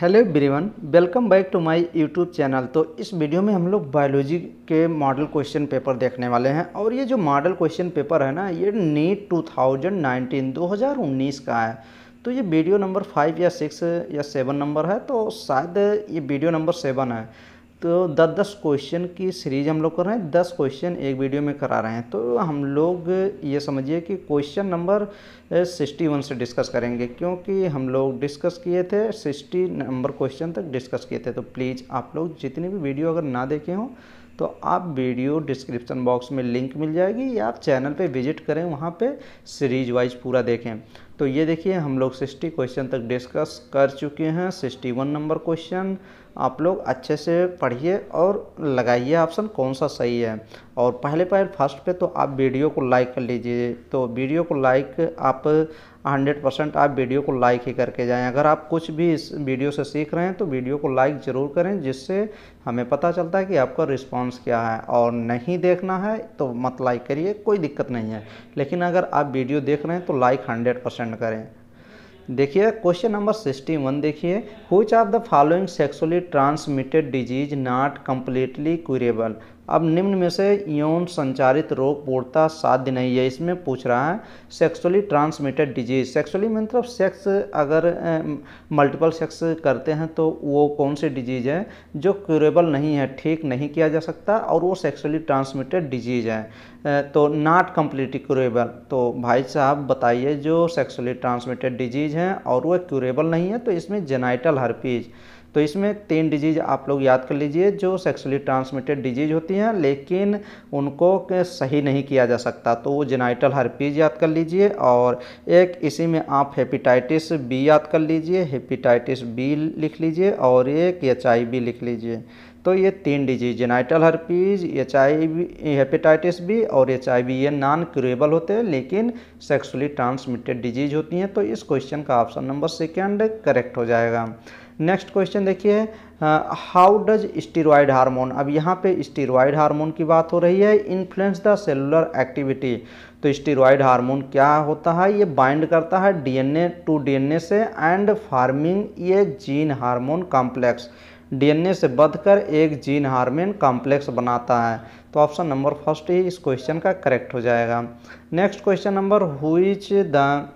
hello everyone welcome back to my YouTube channel तो इस video में हम लोग बायोलॉजी के मॉडल क्वेश्चन पेपर देखने वाले हैं और ये जो मॉडल क्वेश्चन पेपर है ना ये नीट 2019 2019 का है तो ये वीडियो नंबर फाइव या सिक्स या सेवन नंबर है तो शायद ये वीडियो नंबर सेवन है तो दस दस क्वेश्चन की सीरीज हम लोग कर रहे हैं दस क्वेश्चन एक वीडियो में करा रहे हैं तो हम लोग ये समझिए कि क्वेश्चन नंबर सिक्सटी वन से डिस्कस करेंगे क्योंकि हम लोग डिस्कस किए थे सिक्सटी नंबर क्वेश्चन तक डिस्कस किए थे तो प्लीज़ आप लोग जितनी भी वीडियो अगर ना देखे हों तो आप वीडियो डिस्क्रिप्शन बॉक्स में लिंक मिल जाएगी या आप चैनल पे विजिट करें वहाँ पे सीरीज वाइज पूरा देखें तो ये देखिए हम लोग सिक्सटी क्वेश्चन तक डिस्कस कर चुके हैं सिक्सटी वन नंबर क्वेश्चन आप लोग अच्छे से पढ़िए और लगाइए ऑप्शन कौन सा सही है और पहले पहले फर्स्ट पे तो आप वीडियो को लाइक कर लीजिए तो वीडियो को लाइक आप हंड्रेड परसेंट आप वीडियो को लाइक ही करके जाएं अगर आप कुछ भी इस वीडियो से सीख रहे हैं तो वीडियो को लाइक ज़रूर करें जिससे हमें पता चलता है कि आपका रिस्पांस क्या है और नहीं देखना है तो मत लाइक करिए कोई दिक्कत नहीं है लेकिन अगर आप वीडियो देख रहे हैं तो लाइक हंड्रेड परसेंट करें देखिए क्वेश्चन नंबर सिक्सटी वन देखिए which are the following sexually transmitted disease not completely curable अब निम्न में से यौन संचारित रोग पूर्णता साध्य नहीं है इसमें पूछ रहा है सेक्सुअली ट्रांसमिटेड डिजीज सेक्सुअली मतलब सेक्स अगर मल्टीपल सेक्स करते हैं तो वो कौन सी डिजीज़ है जो क्यूरेबल नहीं है ठीक नहीं किया जा सकता और वो सेक्सुअली ट्रांसमिटेड डिजीज़ है तो नॉट कम्प्लीटली क्यूरेबल तो भाई साहब बताइए जो सेक्सुअली ट्रांसमिटेड डिजीज़ हैं और वह क्यूरेबल नहीं है तो इसमें जेनाइटल हरपीज़ तो इसमें तीन डिजीज आप लोग याद कर लीजिए जो सेक्सुअली ट्रांसमिटेड डिजीज होती हैं लेकिन उनको सही नहीं किया जा सकता तो वो जेनाइटल हर्पीज याद कर लीजिए और एक इसी में आप हेपेटाइटिस बी याद कर लीजिए हेपेटाइटिस बी लिख लीजिए और एक एच लिख लीजिए तो ये तीन disease genital herpes H I hepatitis B और एच आई बी ये नॉन क्यूरेबल होते हैं लेकिन सेक्सुअली ट्रांसमिटेड डिजीज होती हैं तो इस क्वेश्चन का ऑप्शन नंबर सेकेंड करेक्ट हो जाएगा नेक्स्ट क्वेश्चन देखिए हाउ डज स्टीरोड हार्मोन अब यहाँ पे स्टीरॉयड हार्मोन की बात हो रही है इन्फ्लुएंस द सेलुलर एक्टिविटी तो स्टीरॉयड हार्मोन क्या होता है ये बाइंड करता है डीएनए टू डीएनए से एंड फार्मिंग ये जीन हार्मोन कॉम्प्लेक्स डीएनए से बदकर एक जीन हार्मोन कॉम्प्लेक्स बनाता है तो ऑप्शन नंबर फर्स्ट ही इस क्वेश्चन का करेक्ट हो जाएगा next question number which the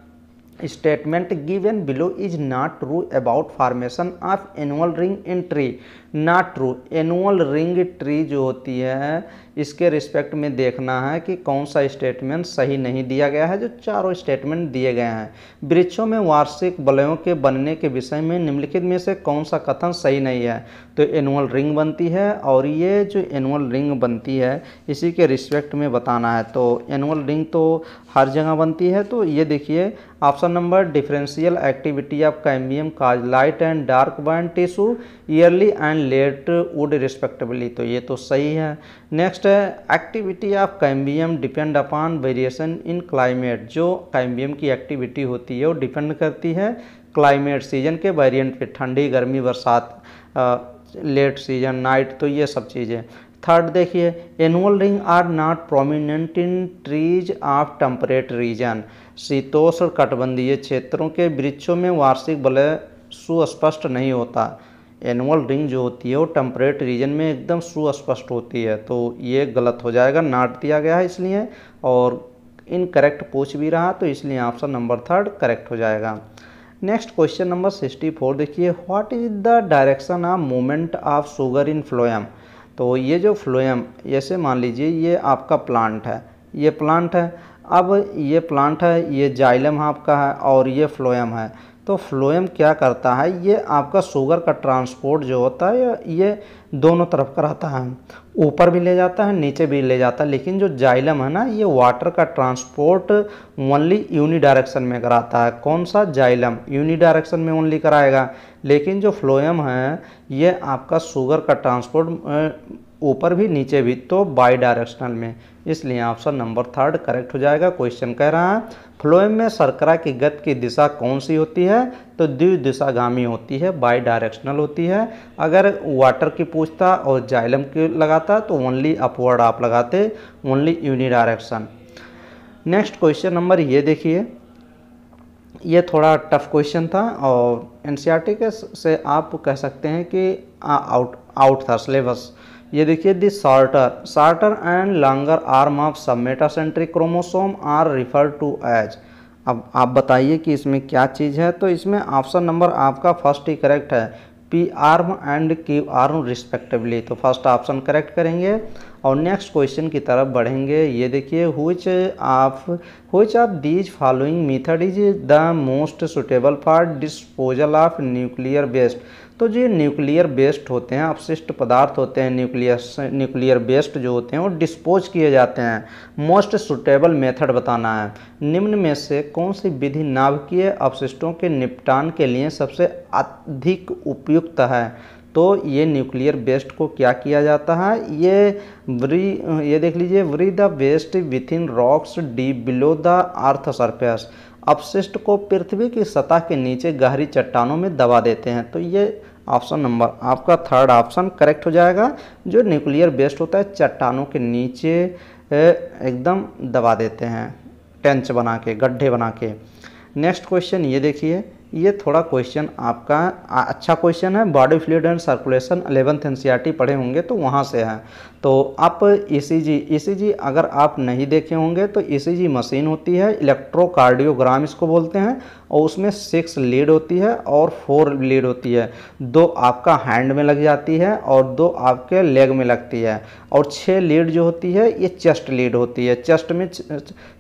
statement given below is not true about formation of annual ring in tree not true annual ring tree जो होती है इसके रिस्पेक्ट में देखना है कि कौन सा स्टेटमेंट सही नहीं दिया गया है जो चारों स्टेटमेंट दिए गए हैं वृक्षों में वार्षिक वलयों के बनने के विषय में निम्नलिखित में से कौन सा कथन सही नहीं है तो एनुअल रिंग बनती है और ये जो एनुअल रिंग बनती है इसी के रिस्पेक्ट में बताना है तो एनुअल रिंग तो हर जगह बनती है तो ये देखिए option number differential activity of cambium cause light and dark band tissue early and late wood respectively तो ये तो सही है नेक्स्ट है activity of cambium depend upon variation in climate जो कैम्बियम की एक्टिविटी होती है वो डिपेंड करती है क्लाइमेट सीजन के वेरिएंट पे ठंडी गर्मी बरसात लेट सीजन नाइट तो ये सब चीज़ें थर्ड देखिए annual ring are not prominent in trees of temperate region शीतोष्ण कटबंधीय क्षेत्रों के वृक्षों में वार्षिक बलय सुस्पष्ट नहीं होता एनुअल रिंग जो होती है वो टम्परेट रीजन में एकदम सुस्पष्ट होती है तो ये गलत हो जाएगा नाट दिया गया है इसलिए और इनकरेक्ट पूछ भी रहा तो इसलिए ऑप्शन नंबर थर्ड करेक्ट हो जाएगा next question number sixty four देखिए what is the direction of movement of sugar in phloem तो ये जो फ्लोएम जैसे मान लीजिए ये आपका प्लांट है ये प्लांट है अब ये प्लांट है ये जाइलम आपका है और ये फ्लोएम है तो फ्लोएम क्या करता है ये आपका शुगर का ट्रांसपोर्ट जो होता है ये दोनों तरफ का रहता है ऊपर भी ले जाता है नीचे भी ले जाता है लेकिन जो जाइलम है ना ये वाटर का ट्रांसपोर्ट ओनली यूनी डायरेक्शन में कराता है कौन सा जाइलम यूनी डायरेक्शन में ओनली कराएगा लेकिन जो फ्लोएम है ये आपका शुगर का ट्रांसपोर्ट ऊपर भी नीचे भी तो बाई डायरेक्शनल में इसलिए ऑप्शन नंबर थर्ड करेक्ट हो जाएगा क्वेश्चन कह रहा है फ्लोएम में शर्करा की गत की दिशा कौन सी होती है तो द्विदिशागामी होती है बाई डायरेक्शनल होती है अगर वाटर की पूछता और जाइलम की लगाता तो ओनली अपवर्ड आप लगाते only unidirection next question number ये देखिए ये थोड़ा टफ क्वेश्चन था और एन के से आप कह सकते हैं कि आउट आउट था सिलेबस ये देखिए the shorter shorter and longer arm of submetacentric chromosome are refer to as अब आप बताइए कि इसमें क्या चीज़ है तो इसमें ऑप्शन नंबर आपका फर्स्ट ही करेक्ट है P arm and Q arm respectively तो फर्स्ट ऑप्शन करेक्ट करेंगे और नेक्स्ट क्वेश्चन की तरफ बढ़ेंगे ये देखिए which of which of these following method is the most suitable for disposal of nuclear waste तो जो न्यूक्लियर बेस्ट होते हैं अपशिष्ट पदार्थ होते हैं न्यूक्लियर न्यूक्लियर बेस्ट जो होते हैं वो डिस्पोज किए जाते हैं मोस्ट सुटेबल मेथड बताना है निम्न में से कौन सी विधि नाभिकीय अपशिष्टों के निपटान के लिए सबसे अधिक उपयुक्त है तो ये न्यूक्लियर वेस्ट को क्या किया जाता है ये व्री ये देख लीजिए bury the waste within rocks deep below the earth surface अपशिष्ट को पृथ्वी की सतह के नीचे गहरी चट्टानों में दबा देते हैं तो ये ऑप्शन नंबर आपका थर्ड ऑप्शन करेक्ट हो जाएगा जो न्यूक्लियर वेस्ट होता है चट्टानों के नीचे एकदम दबा देते हैं टेंच बना के गड्ढे बना के नेक्स्ट क्वेश्चन ये देखिए ये थोड़ा क्वेश्चन आपका अच्छा क्वेश्चन है body fluid and circulation eleventh N पढ़े होंगे तो वहाँ से है तो आप ईसीजी ईसीजी अगर आप नहीं देखे होंगे तो ईसीजी मशीन होती है इलेक्ट्रोकार्डियोग्राम इसको बोलते हैं और उसमें सिक्स लीड होती है और फोर लीड होती है दो आपका हैंड में लग जाती है और दो आपके लेग में लगती है और छः लीड जो होती है ये चेस्ट लीड होती है चेस्ट में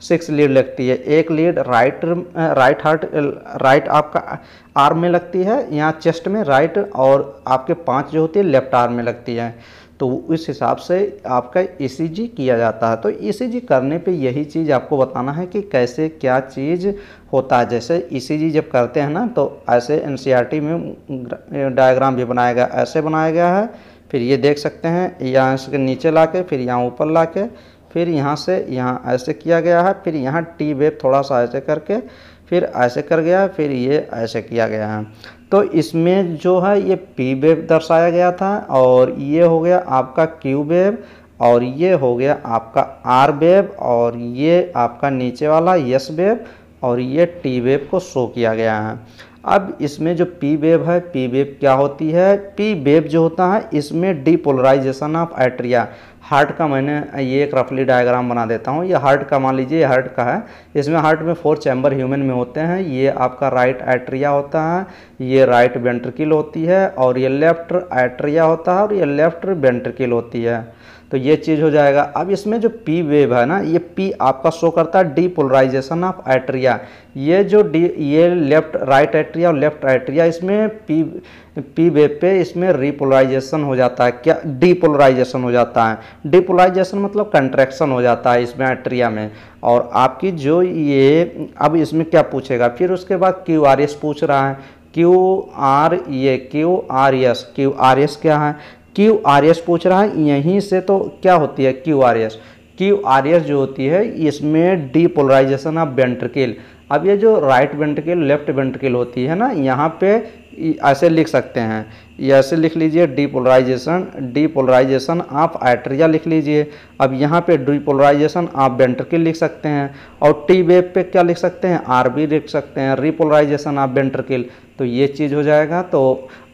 सिक्स लीड लगती है एक lead right right heart right आपका आर्म में लगती है यहाँ चेस्ट में राइट और आपके पाँच जो होती है लेफ्ट आर्म में लगती है तो उस हिसाब से आपका ईसीजी e किया जाता है तो ईसीजी e करने पे यही चीज़ आपको बताना है कि कैसे क्या चीज़ होता है जैसे ईसीजी e जब करते हैं ना तो ऐसे एन में डायग्राम भी बनाया गया ऐसे बनाया गया है फिर ये देख सकते हैं यहाँ इसके नीचे ला के फिर यहाँ ऊपर ला के फिर यहाँ से यहाँ ऐसे किया गया है फिर यहाँ टी वेब थोड़ा सा ऐसे करके फिर ऐसे कर गया फिर ये ऐसे किया गया है तो इसमें जो है ये पी वेव दर्शाया गया था और ये हो गया आपका क्यू वेव और ये हो गया आपका आर वेव और ये आपका नीचे वाला यस वेव और ये टी वेव को शो किया गया है अब इसमें जो पी वेव है पी वेव क्या होती है पी वेव जो होता है इसमें डिपोलराइजेशन ऑफ एट्रिया हार्ट का मैंने ये एक रफली डायग्राम बना देता हूँ ये हार्ट का मान लीजिए हार्ट का है इसमें हार्ट में फोर चैम्बर ह्यूमन में होते हैं ये आपका राइट एट्रिया होता है ये राइट वेंट्रिकल होती है और ये लेफ्ट एट्रिया होता है और ये लेफ्ट वेंट्रिकल होती है तो ये चीज़ हो जाएगा अब इसमें जो पी वेव है ना ये पी आपका शो करता है डीपोलराइजेशन ऑफ एट्रिया ये जो डी ये लेफ्ट राइट एट्रिया और लेफ्ट एट्रिया इसमें पी पी वेव पे इसमें रिपोलराइजेशन हो जाता है क्या डीपोलराइजेशन हो जाता है डीपोलराइजेशन मतलब कंट्रैक्शन हो जाता है इसमें एट्रिया में और आपकी जो ये अब इसमें क्या पूछेगा फिर उसके बाद क्यू आर एस पूछ रहा है क्यू आर ये Q R S Q R S क्या है क्यू आर एस पूछ रहा है यहीं से तो क्या होती है Q R S Q R S जो होती है इसमें डीपोलराइजेशन ऑफ वेंट्रिकल अब ये जो राइट वेंट्रिकल लेफ्ट वेंट्रिकल होती है ना यहाँ पे ऐसे लिख सकते हैं ऐसे लिख लीजिए डीपोलराइजेशन डीपोलराइजेशन आप आइट्रिया लिख लीजिए अब यहाँ पे डीपोलराइजेशन आप बेंट्रकिल लिख सकते हैं और टी वेब पे क्या लिख सकते हैं आर बी लिख सकते हैं रिपोलराइजेशन आप बेंट्रकिल तो ये चीज़ हो जाएगा तो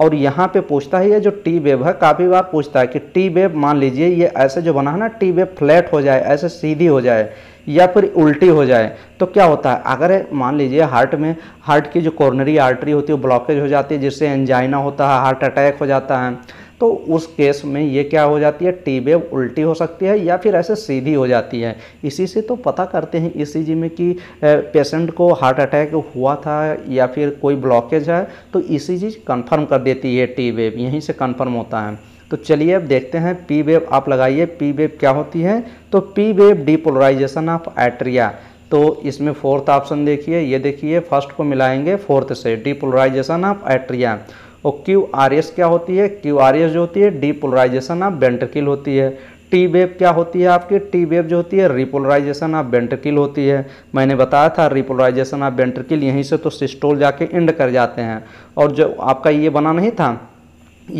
और यहाँ पे पूछता है ये जो टी वेब है काफ़ी बार पूछता है कि टी वेब मान लीजिए ये ऐसे जो बना है ना टी वेब फ्लैट हो जाए ऐसे सीधी हो जाए या फिर उल्टी हो जाए तो क्या होता है अगर मान लीजिए हार्ट में हार्ट की जो कॉर्नरी आर्टरी होती है वो ब्लॉकेज हो जाती है जाती है जिससे एंजाइना होता है हार्ट अटैक हो जाता है तो उस केस में ये क्या हो जाती है टी वेव उल्टी हो सकती है या फिर ऐसे सीधी हो जाती है इसी से तो पता करते हैं इसी e जी में कि पेशेंट को हार्ट अटैक हुआ था या फिर कोई ब्लॉकेज है तो इसी चीज कन्फर्म कर देती है टी वेव यहीं से कन्फर्म होता है तो चलिए अब देखते हैं पी वेव आप लगाइए पी वेव क्या होती है तो P wave depolarisation of atria तो इसमें फोर्थ ऑप्शन देखिए ये देखिए फर्स्ट को मिलाएंगे फोर्थ से डीपोलराइजेशन ऑफ एट्रिया और क्यू आर एस क्या होती है क्यू आर एस जो होती है डीपोलराइजेशन ऑफ बेंटरकिल होती है टी वेव क्या होती है आपकी टी वेव जो होती है रिपोलराइजेशन ऑफ बेंटरकिल होती है मैंने बताया था रिपोलराइजेशन ऑफ बेंटरकिल यहीं से तो सिस्टोल जाके एंड कर जाते हैं और जो आपका ये बना नहीं था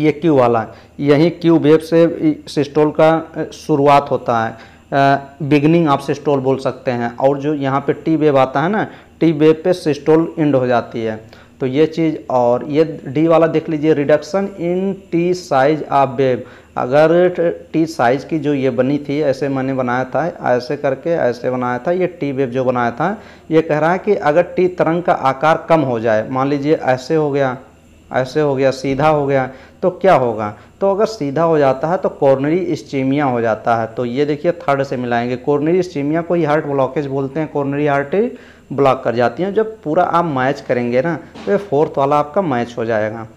ये क्यू वाला यही क्यू वेव से सिस्टोल का शुरुआत होता है बिगनिंग आप सिस्टोल बोल सकते हैं और जो यहाँ पे टी वेब आता है ना टी वेब पे सिस्टोल इंड हो जाती है तो ये चीज़ और ये डी वाला देख लीजिए reduction in T size of wave अगर टी साइज की जो ये बनी थी ऐसे मैंने बनाया था ऐसे करके ऐसे बनाया था ये टी वेब जो बनाया था ये कह रहा है कि अगर टी तरंग का आकार कम हो जाए मान लीजिए ऐसे हो गया ऐसे हो गया सीधा हो गया तो क्या होगा तो अगर सीधा हो जाता है तो कॉर्नरी स्टीमिया हो जाता है तो ये देखिए थर्ड से मिलाएंगे कॉर्नरी स्टीमिया को ही हार्ट ब्लॉकेज बोलते हैं कॉर्नरी हार्ट ब्लॉक कर जाती हैं जब पूरा आप मैच करेंगे ना तो ये फोर्थ वाला आपका मैच हो जाएगा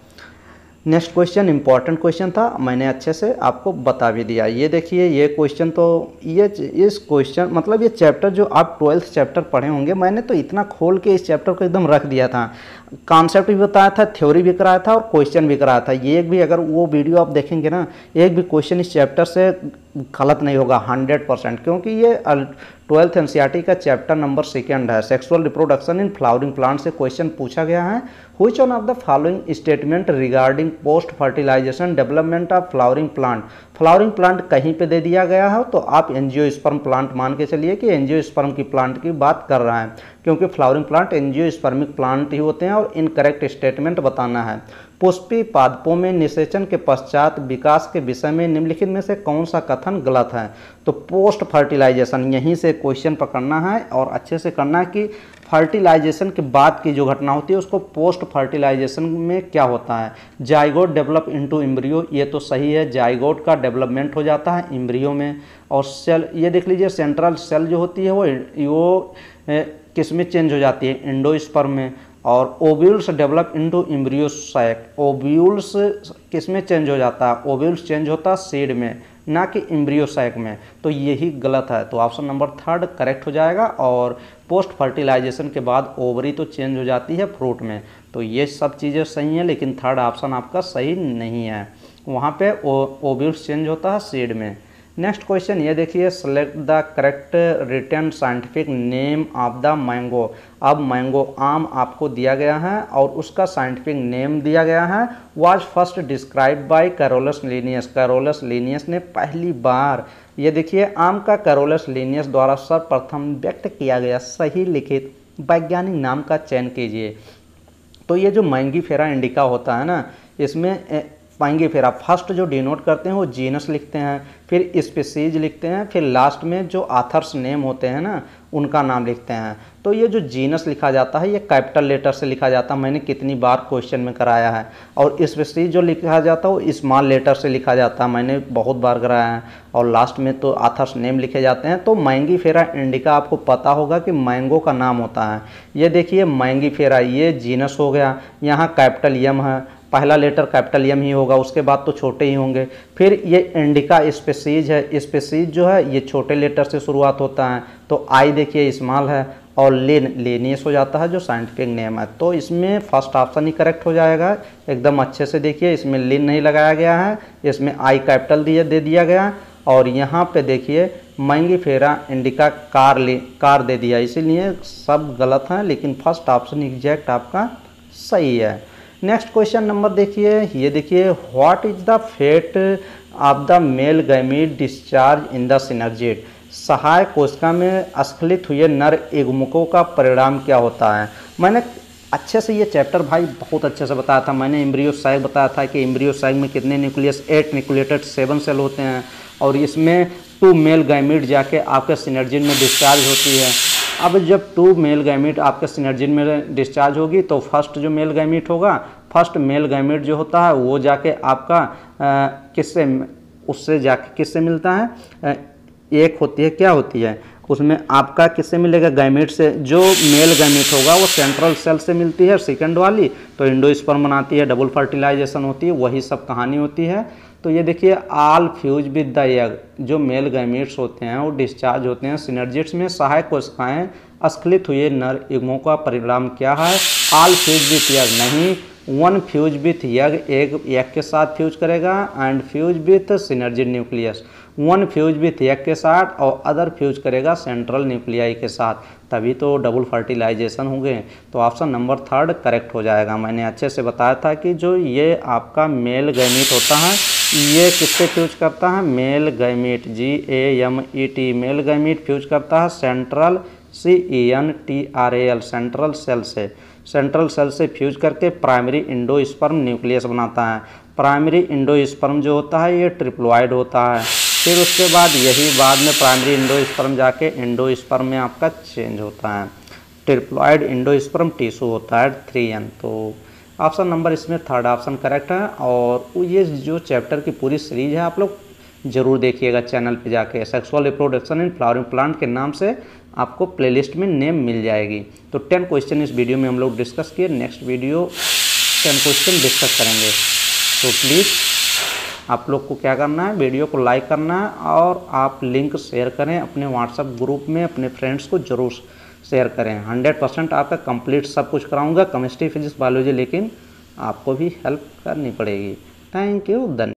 नेक्स्ट क्वेश्चन इंपॉर्टेंट क्वेश्चन था मैंने अच्छे से आपको बता भी दिया ये देखिए ये क्वेश्चन तो ये इस क्वेश्चन मतलब ये चैप्टर जो आप ट्वेल्थ चैप्टर पढ़े होंगे मैंने तो इतना खोल के इस चैप्टर को एकदम रख दिया था कॉन्सेप्ट भी बताया था थ्योरी भी कराया था और क्वेश्चन भी कराया था ये एक भी अगर वो वीडियो आप देखेंगे ना एक भी क्वेश्चन इस चैप्टर से गलत नहीं होगा 100 परसेंट क्योंकि ये ट्वेल्थ एन e का चैप्टर नंबर सेकेंड है sexual reproduction in flowering plant से क्वेश्चन पूछा गया है हुई one of the following statement regarding post fertilisation development of flowering plant flowering plant कहीं पे दे दिया गया है तो आप एनजीओ स्पर्म प्लांट मान के चलिए कि एनजीओ स्पर्म की प्लांट की बात कर रहे हैं क्योंकि flowering plant angiospermic plant ही होते हैं और इनकरेक्ट स्टेटमेंट बताना है पुष्पी पादपों में निषेचन के पश्चात विकास के विषय में निम्नलिखित में से कौन सा कथन गलत है तो पोस्ट फर्टिलाइजेशन यहीं से क्वेश्चन पकड़ना है और अच्छे से करना है कि फर्टिलाइजेशन के बाद की जो घटना होती है उसको पोस्ट फर्टिलाइजेशन में क्या होता है जाइगोड डेवलप इनटू इम्ब्रियो ये तो सही है जाइगोड का डेवलपमेंट हो जाता है इम्ब्रियो में और सेल ये देख लीजिए सेंट्रल सेल जो होती है वो वो किस में चेंज हो जाती है इंडो में और ovules develop into embryo sac ovules किस में चेंज हो जाता है ओब्यूल्स चेंज होता है सीड में ना कि इम्ब्रियो सैक में तो यही गलत है तो ऑप्शन नंबर थर्ड करेक्ट हो जाएगा और पोस्ट फर्टिलाइजेशन के बाद ओवरी तो चेंज हो जाती है फ्रूट में तो ये सब चीज़ें सही हैं लेकिन थर्ड ऑप्शन आपका सही नहीं है वहाँ पर ओब्यूल्स चेंज होता है सीड में नेक्स्ट क्वेश्चन ये देखिए select the correct written scientific name of the mango अब मैंगो आम आपको दिया गया है और उसका साइंटिफिक नेम दिया गया है was first describe by Carolus Linnaeus Carolus Linnaeus ने पहली बार ये देखिए आम का कैरोलस लीनियस द्वारा सर्वप्रथम व्यक्त किया गया सही लिखित वैज्ञानिक नाम का चयन कीजिए तो ये जो मैंगी फेरा इंडिका होता है ना इसमें पाएंगे फिर आप फर्स्ट जो डिनोट करते हैं वो जीनस लिखते हैं फिर स्पेसीज लिखते हैं फिर लास्ट में जो आथर्स नेम होते हैं ना उनका नाम लिखते हैं तो ये जो जीनस लिखा जाता है ये कैपिटल लेटर से लिखा जाता है मैंने कितनी बार क्वेश्चन में कराया है और स्पेसीज जो लिखा जाता है वो स्मॉल लेटर से लिखा जाता है मैंने बहुत बार कराया है और लास्ट में तो आथर्स नेम लिखे जाते हैं तो मैंगी फेरा इंडिका आपको पता होगा कि मैंगो का नाम होता है ये देखिए मैंगी फेरा ये जीनस हो गया यहाँ कैपिटल यम है पहला लेटर कैपिटल एम ही होगा उसके बाद तो छोटे ही होंगे फिर ये इंडिका स्पेसीज है स्पेसीज जो है ये छोटे लेटर से शुरुआत होता है तो आई देखिए इस्माल है और लेन लेनियस हो जाता है जो साइंटिफिक नेम है तो इसमें फर्स्ट ऑप्शन ही करेक्ट हो जाएगा एकदम अच्छे से देखिए इसमें लिन नहीं लगाया गया है इसमें आई कैपिटल दिया दे दिया गया है और यहाँ पे देखिए महंगी फेरा इंडिका कार ले कार दे दिया इसीलिए सब गलत हैं लेकिन फर्स्ट ऑप्शन एग्जैक्ट आपका सही है नेक्स्ट क्वेश्चन नंबर देखिए ये देखिए what is the fate of the male gamete discharge in the synergid सहायक कोशिका में अस्खलित हुए नर एगमुकों का परिणाम क्या होता है मैंने अच्छे से ये चैप्टर भाई बहुत अच्छे से बताया था मैंने इम्ब्रियो साइग बताया था कि इम्ब्रियो साइग में कितने nucleus eight nucleated seven cell होते हैं और इसमें टू मेल गैमिट जाके आपके सिनर्जिन में डिस्चार्ज होती है अब जब टू मेल गैमिट आपके सिनर्जिन में डिस्चार्ज होगी तो फर्स्ट जो मेल गैमिट होगा फर्स्ट मेल गैमिट जो होता है वो जाके आपका किससे उससे जाके किससे मिलता है एक होती है क्या होती है उसमें आपका किससे मिलेगा गैमिट से जो मेल गैमिट होगा वो सेंट्रल सेल से मिलती है सेकंड वाली तो इंडो स्पर्म बनाती है डबल फर्टिलाइजेशन होती है वही सब कहानी होती है तो ये देखिए all fuse with the egg जो मेल गैमिट्स होते हैं वो डिस्चार्ज होते हैं सिनर्जिट्स में सहायक कोशिकाएं अस्खलित हुए नर युग्मों का परिणाम क्या है आल फ्यूज विथ यग नहीं वन फ्यूज विथ यग एक यग के साथ फ्यूज करेगा and fuse with synergid nucleus one fuse with egg के साथ और अदर फ्यूज करेगा सेंट्रल न्यूक्लियाई के साथ तभी तो डबल फर्टिलाइजेशन होंगे तो ऑप्शन नंबर थर्ड करेक्ट हो जाएगा मैंने अच्छे से बताया था कि जो ये आपका मेल गैमिट होता है ये किससे फ्यूज करता है male gamete G A M E e T male gamete fuse करता है central C E N T R A L central cell से सेंट्रल सेल से फ्यूज करके प्राइमरी इंडो स्पर्म न्यूक्लियस बनाता है प्राइमरी इंडो स्पर्म जो होता है ये ट्रिप्लॉइड होता है फिर उसके बाद यही बाद में प्राइमरी इंडो स्पर्म जाके इंडो स्पर्म में आपका चेंज होता है ट्रिप्लॉइड इंडो स्पर्म टिश्यू होता है थ्री एन तो ऑप्शन नंबर इसमें थर्ड ऑप्शन करेक्ट है और ये जो चैप्टर की पूरी सीरीज है आप लोग जरूर देखिएगा चैनल पे जाके sexual reproduction in flowering plant के नाम से आपको प्लेलिस्ट में नेम मिल जाएगी तो टेन क्वेश्चन इस वीडियो में हम लोग डिस्कस किए next video ten question discuss करेंगे तो प्लीज़ आप लोग को क्या करना है वीडियो को लाइक करना है और आप लिंक शेयर करें अपने व्हाट्सएप ग्रुप में अपने फ्रेंड्स को जरूर शेयर करें हंड्रेड परसेंट आपका कंप्लीट सब कुछ कराऊंगा केमिस्ट्री फिजिक्स बायोलॉजी लेकिन आपको भी हेल्प करनी पड़ेगी थैंक यू धन्यवाद